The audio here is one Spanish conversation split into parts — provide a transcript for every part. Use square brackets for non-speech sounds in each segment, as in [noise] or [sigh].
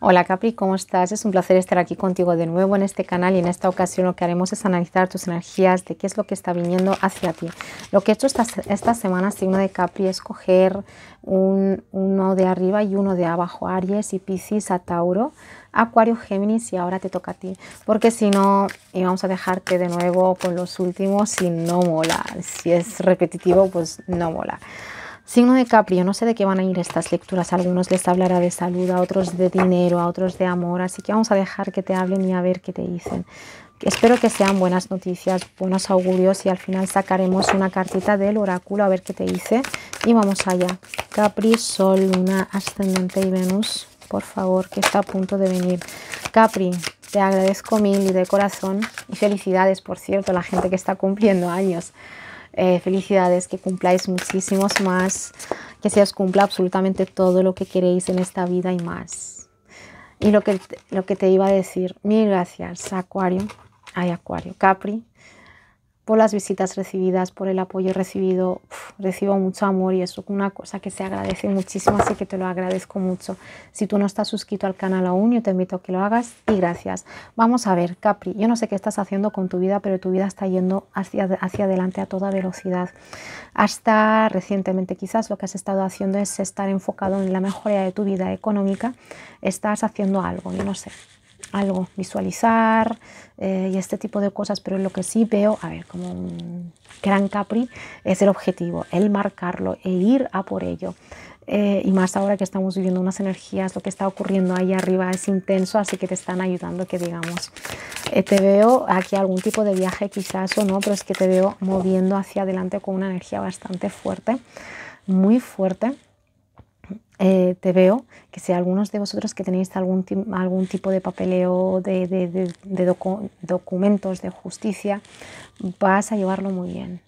Hola Capri, ¿cómo estás? Es un placer estar aquí contigo de nuevo en este canal y en esta ocasión lo que haremos es analizar tus energías de qué es lo que está viniendo hacia ti. Lo que he hecho esta, semana, signo de Capri, es coger uno de arriba y uno de abajo, Aries y Piscis a Tauro, Acuario, Géminis y ahora te toca a ti. Porque si no, vamos a dejarte de nuevo con los últimos si no mola. Si es repetitivo, pues no mola. Signo de Capri, no sé de qué van a ir estas lecturas. A algunos les hablará de salud, a otros de dinero, a otros de amor. Así que vamos a dejar que te hablen y a ver qué te dicen. Espero que sean buenas noticias, buenos augurios y al final sacaremos una cartita del oráculo a ver qué te dice. Y vamos allá. Capri, Sol, Luna, Ascendente y Venus, por favor, que está a punto de venir. Capri, te agradezco mil y de corazón y felicidades, por cierto, a la gente que está cumpliendo años. Eh, felicidades, que cumpláis muchísimos más, que se os cumpla absolutamente todo lo que queréis en esta vida y más. Y lo que, lo que te iba a decir, mil gracias, Acuario, hay Acuario, Capri, por las visitas recibidas, por el apoyo recibido. recibo mucho amor y es una cosa que se agradece muchísimo, así que te lo agradezco mucho. Si tú no estás suscrito al canal aún, yo te invito a que lo hagas y gracias. Vamos a ver, Capri, yo no sé qué estás haciendo con tu vida, pero tu vida está yendo hacia, hacia adelante a toda velocidad. Hasta recientemente quizás lo que has estado haciendo es estar enfocado en la mejora de tu vida económica, estás haciendo algo, yo no sé algo, visualizar eh, y este tipo de cosas, pero lo que sí veo, a ver, como un gran Capri, es el objetivo, el marcarlo e ir a por ello. Eh, y más ahora que estamos viviendo unas energías, lo que está ocurriendo ahí arriba es intenso, así que te están ayudando que digamos. Eh, te veo aquí algún tipo de viaje quizás o no, pero es que te veo moviendo hacia adelante con una energía bastante fuerte, muy fuerte. Eh, te veo que si algunos de vosotros que tenéis algún, algún tipo de papeleo, de, documentos, de justicia, vas a llevarlo muy bien.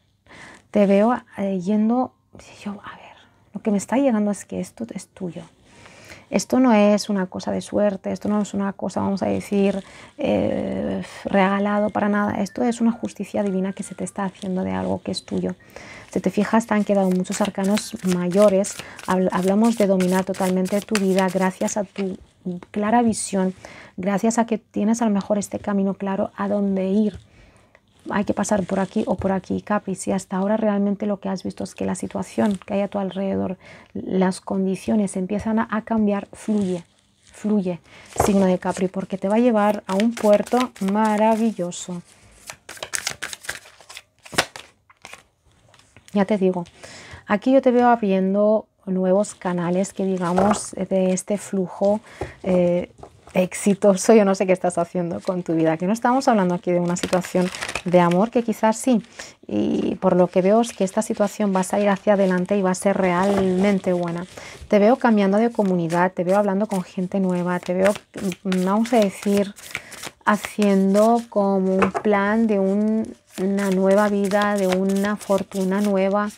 Te veo eh, yendo, yo, a ver, lo que me está llegando es que esto es tuyo. Esto no es una cosa de suerte, esto no es una cosa, vamos a decir, eh, regalado para nada. Esto es una justicia divina que se te está haciendo de algo que es tuyo. Si te fijas, te han quedado muchos arcanos mayores. Hablamos de dominar totalmente tu vida gracias a tu clara visión, gracias a que tienes a lo mejor este camino claro a dónde ir hay que pasar por aquí o por aquí, Capri, si hasta ahora realmente lo que has visto es que la situación que hay a tu alrededor, las condiciones empiezan a, cambiar, fluye, fluye, signo de Capri, porque te va a llevar a un puerto maravilloso. Ya te digo, aquí yo te veo abriendo nuevos canales que digamos de este flujo eh, exitoso, yo no sé qué estás haciendo con tu vida, que no estamos hablando aquí de una situación de amor, que quizás sí, y por lo que veo es que esta situación va a ir hacia adelante y va a ser realmente buena. Te veo cambiando de comunidad, te veo hablando con gente nueva, te veo, mm, vamos a decir, haciendo como un plan de una nueva vida, de una fortuna nueva.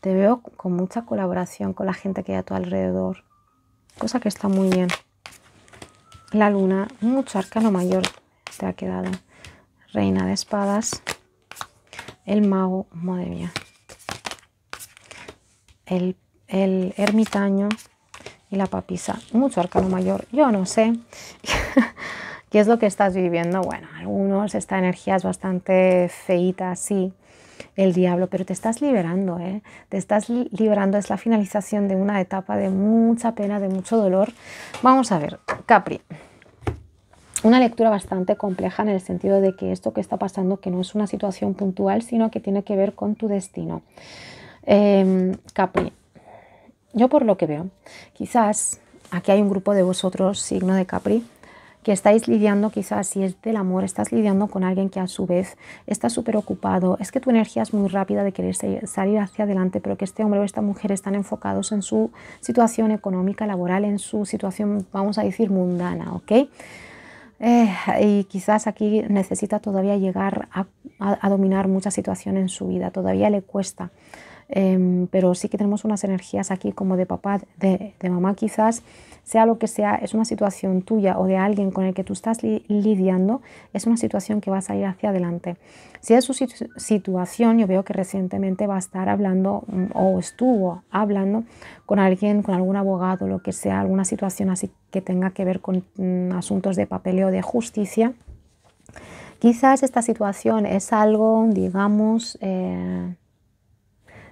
Te veo con mucha colaboración con la gente que hay a tu alrededor cosa que está muy bien. La luna, mucho arcano mayor te ha quedado. Reina de espadas, el mago, madre mía, el, el ermitaño y la papisa. Mucho arcano mayor, yo no sé. [laughs] ¿Qué es lo que estás viviendo? Bueno, algunos esta energía es bastante feíta, sí el diablo, pero te estás liberando, ¿eh? te estás liberando, es la finalización de una etapa de mucha pena, de mucho dolor. Vamos a ver, Capri. Una lectura bastante compleja en el sentido de que esto que está pasando, que no es una situación puntual, sino que tiene que ver con tu destino. Em, Capri, yo por lo que veo, quizás aquí hay un grupo de vosotros, signo de Capri, que estáis lidiando quizás, si es del amor, estás lidiando con alguien que a su vez está súper ocupado, es que tu energía es muy rápida de querer salir hacia adelante, pero que este hombre o esta mujer están enfocados en su situación económica, laboral, en su situación, vamos a decir, mundana, ¿ok? Eh, y quizás aquí necesita todavía llegar a, dominar mucha situación en su vida, todavía le cuesta. Em, pero sí que tenemos unas energías aquí como de papá, de, mamá quizás, sea lo que sea, es una situación tuya o de alguien con el que tú estás lidiando, es una situación que va a salir hacia adelante. Si es su situación, yo veo que recientemente va a estar hablando mm, o estuvo hablando con alguien, con algún abogado, lo que sea, alguna situación así que tenga que ver con mm, asuntos de papeleo de justicia. Quizás esta situación es algo, digamos, eh,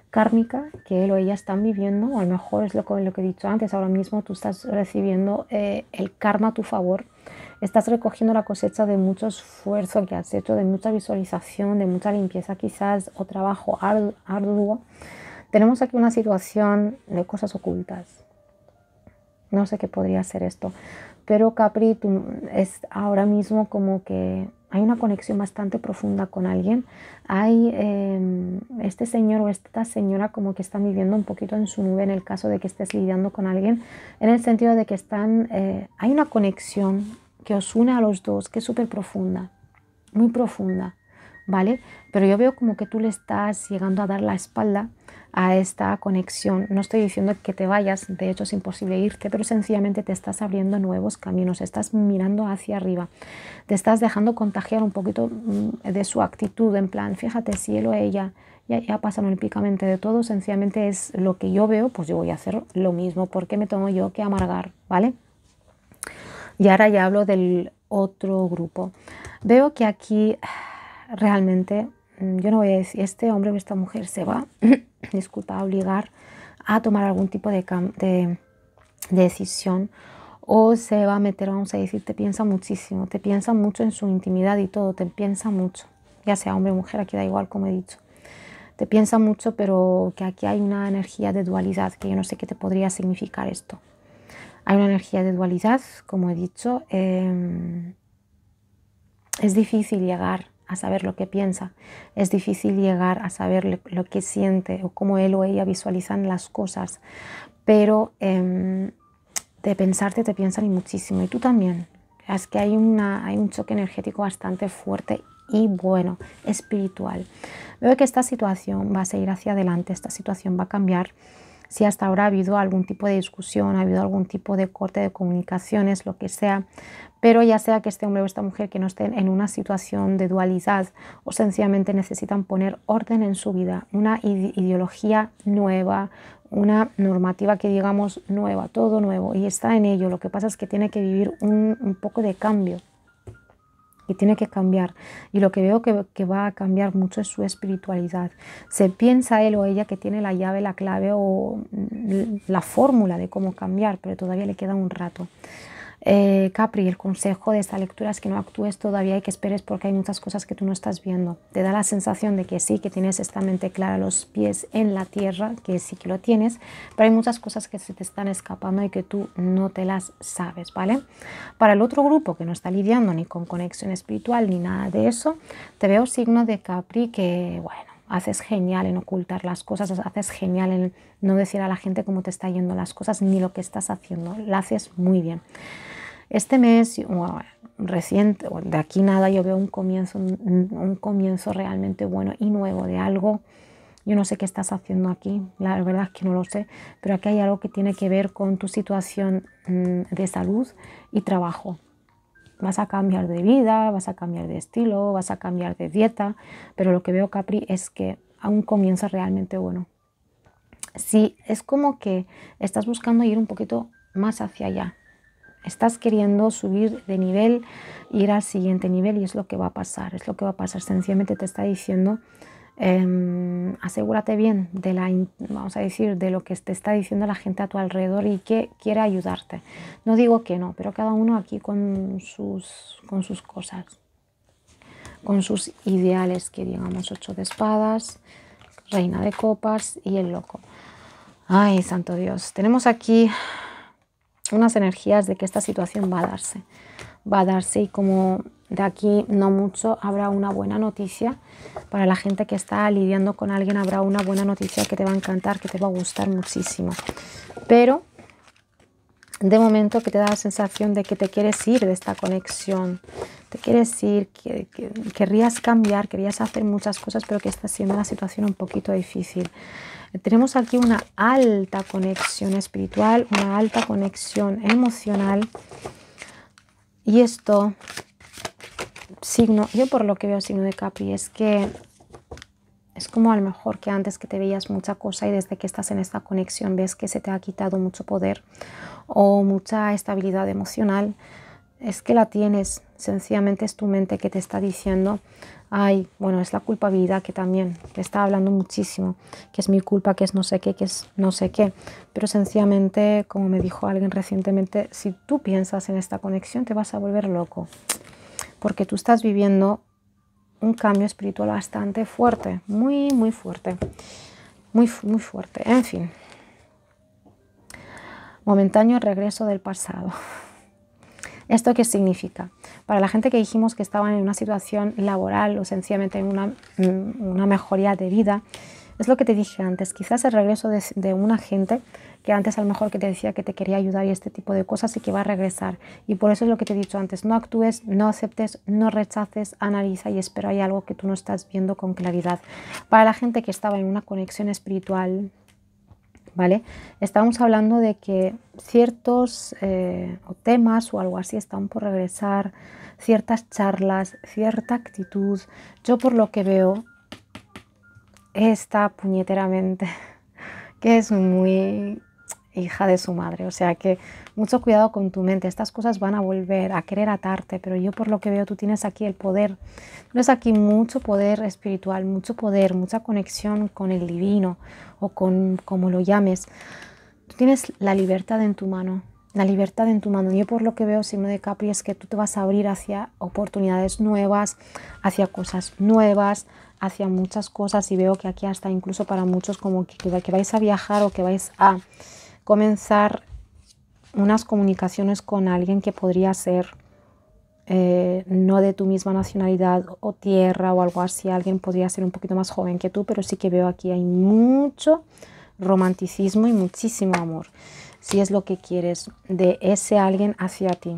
kármica que él o ella están viviendo, o a lo mejor es lo que, he dicho antes, ahora mismo tú estás recibiendo eh, el karma a tu favor, estás recogiendo la cosecha de mucho esfuerzo que has hecho, de mucha visualización, de mucha limpieza quizás o trabajo arduo. arduo. Tenemos aquí una situación de cosas ocultas. No sé qué podría ser esto, pero Capri tú, es ahora mismo como que hay una conexión bastante profunda con alguien, hay em, este señor o esta señora como que están viviendo un poquito en su nube en el caso de que estés lidiando con alguien, en el sentido de que están, eh, hay una conexión que os une a los dos, que es súper profunda, muy profunda. ¿vale? Pero yo veo como que tú le estás llegando a dar la espalda a esta conexión. No estoy diciendo que te vayas, de hecho es imposible irte, pero sencillamente te estás abriendo nuevos caminos, estás mirando hacia arriba, te estás dejando contagiar un poquito mm, de su actitud, en plan, fíjate, cielo él ella ya, ya pasan olímpicamente de todo, sencillamente es lo que yo veo, pues yo voy a hacer lo mismo, porque me tomo yo que amargar, ¿vale? Y ahora ya hablo del otro grupo. Veo que aquí realmente mm, yo no voy a decir, este hombre o esta mujer se va, [laughs] disculpa, a obligar a tomar algún tipo de, de, decisión o se va a meter, vamos a decir, te piensa muchísimo, te piensa mucho en su intimidad y todo, te piensa mucho, ya sea hombre o mujer, aquí da igual como he dicho. Te piensa mucho, pero que aquí hay una energía de dualidad, que yo no sé qué te podría significar esto. Hay una energía de dualidad, como he dicho. Em, es difícil llegar a saber lo que piensa, es difícil llegar a saber lo que siente o cómo él o ella visualizan las cosas, pero em, de pensarte te piensan muchísimo y tú también. Es que hay un choque energético bastante fuerte y bueno, espiritual. Veo que esta situación va a seguir hacia adelante, esta situación va a cambiar si hasta ahora ha habido algún tipo de discusión, ha habido algún tipo de corte de comunicaciones, lo que sea, pero ya sea que este hombre o esta mujer que no estén en una situación de dualidad o sencillamente necesitan poner orden en su vida, una ideología nueva, una normativa que digamos nueva, todo nuevo, y está en ello, lo que pasa es que tiene que vivir un, poco de cambio y tiene que cambiar. Y lo que veo que, que, va a cambiar mucho es su espiritualidad. Se piensa él o ella que tiene la llave, la clave o mm, la fórmula de cómo cambiar, pero todavía le queda un rato. Eh, Capri, el consejo de esta lectura es que no actúes todavía y que esperes porque hay muchas cosas que tú no estás viendo. Te da la sensación de que sí, que tienes esta mente clara, los pies en la tierra, que sí que lo tienes, pero hay muchas cosas que se te están escapando y que tú no te las sabes, ¿vale? Para el otro grupo que no está lidiando ni con conexión espiritual ni nada de eso, te veo signo de Capri que, bueno, haces genial en ocultar las cosas, haces genial en no decir a la gente cómo te está yendo las cosas ni lo que estás haciendo, lo haces muy bien. Este mes, reciente, de aquí nada, yo veo un comienzo, un, un, comienzo realmente bueno y nuevo de algo. Yo no sé qué estás haciendo aquí, la verdad es que no lo sé, pero aquí hay algo que tiene que ver con tu situación mm, de salud y trabajo. Vas a cambiar de vida, vas a cambiar de estilo, vas a cambiar de dieta, pero lo que veo, Capri, es que aún comienza realmente bueno. Sí, es como que estás buscando ir un poquito más hacia allá, Estás queriendo subir de nivel, ir al siguiente nivel y es lo que va a pasar, es lo que va a pasar. Sencillamente te está diciendo, em, asegúrate bien de la, vamos a decir, de lo que te está diciendo la gente a tu alrededor y que quiere ayudarte. No digo que no, pero cada uno aquí con sus, con sus cosas, con sus ideales, que digamos, ocho de espadas, reina de copas y el loco. Ay, santo Dios, tenemos aquí unas energías de que esta situación va a darse. Va a darse y como de aquí no mucho habrá una buena noticia para la gente que está lidiando con alguien, habrá una buena noticia que te va a encantar, que te va a gustar muchísimo. Pero de momento que te da la sensación de que te quieres ir de esta conexión, te quieres ir, que, querrías cambiar, querrías hacer muchas cosas, pero que está siendo una situación un poquito difícil. Tenemos aquí una alta conexión espiritual, una alta conexión emocional. Y esto, signo, yo por lo que veo signo de Capri, es que es como a lo mejor que antes que te veías mucha cosa y desde que estás en esta conexión ves que se te ha quitado mucho poder o mucha estabilidad emocional. Es que la tienes, sencillamente es tu mente que te está diciendo ay, bueno, es la culpabilidad que también te está hablando muchísimo, que es mi culpa, que es no sé qué, que es no sé qué. Pero sencillamente, como me dijo alguien recientemente, si tú piensas en esta conexión te vas a volver loco, porque tú estás viviendo un cambio espiritual bastante fuerte, muy, muy fuerte, muy, muy fuerte, en fin. Momentáneo regreso del pasado. ¿Esto qué significa? Para la gente que dijimos que estaban en una situación laboral o sencillamente en una, mm, mejoría de vida, es lo que te dije antes, quizás el regreso de, de una gente que antes a lo mejor que te decía que te quería ayudar y este tipo de cosas y que va a regresar. Y por eso es lo que te he dicho antes, no actúes, no aceptes, no rechaces, analiza y espero hay algo que tú no estás viendo con claridad. Para la gente que estaba en una conexión espiritual, ¿vale? Estamos hablando de que ciertos eh, temas o algo así están por regresar, ciertas charlas, cierta actitud. Yo por lo que veo, está puñeteramente, [laughs] que es muy hija de su madre. O sea que mucho cuidado con tu mente. Estas cosas van a volver a querer atarte, pero yo por lo que veo tú tienes aquí el poder. Tienes aquí mucho poder espiritual, mucho poder, mucha conexión con el divino o con como lo llames. Tú tienes la libertad en tu mano. La libertad en tu mano. Yo por lo que veo, signo de Capri, es que tú te vas a abrir hacia oportunidades nuevas, hacia cosas nuevas, hacia muchas cosas y veo que aquí hasta incluso para muchos como que vais a viajar o que vais a comenzar unas comunicaciones con alguien que podría ser eh, no de tu misma nacionalidad o tierra o algo así, alguien podría ser un poquito más joven que tú, pero sí que veo aquí hay mucho romanticismo y muchísimo amor, si es lo que quieres de ese alguien hacia ti.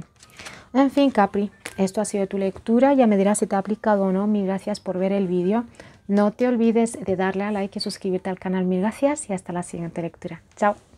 En fin, Capri, esto ha sido tu lectura, ya me dirás si te ha aplicado o no, mil gracias por ver el vídeo. No te olvides de darle a like y suscribirte al canal, mil gracias y hasta la siguiente lectura. Chao.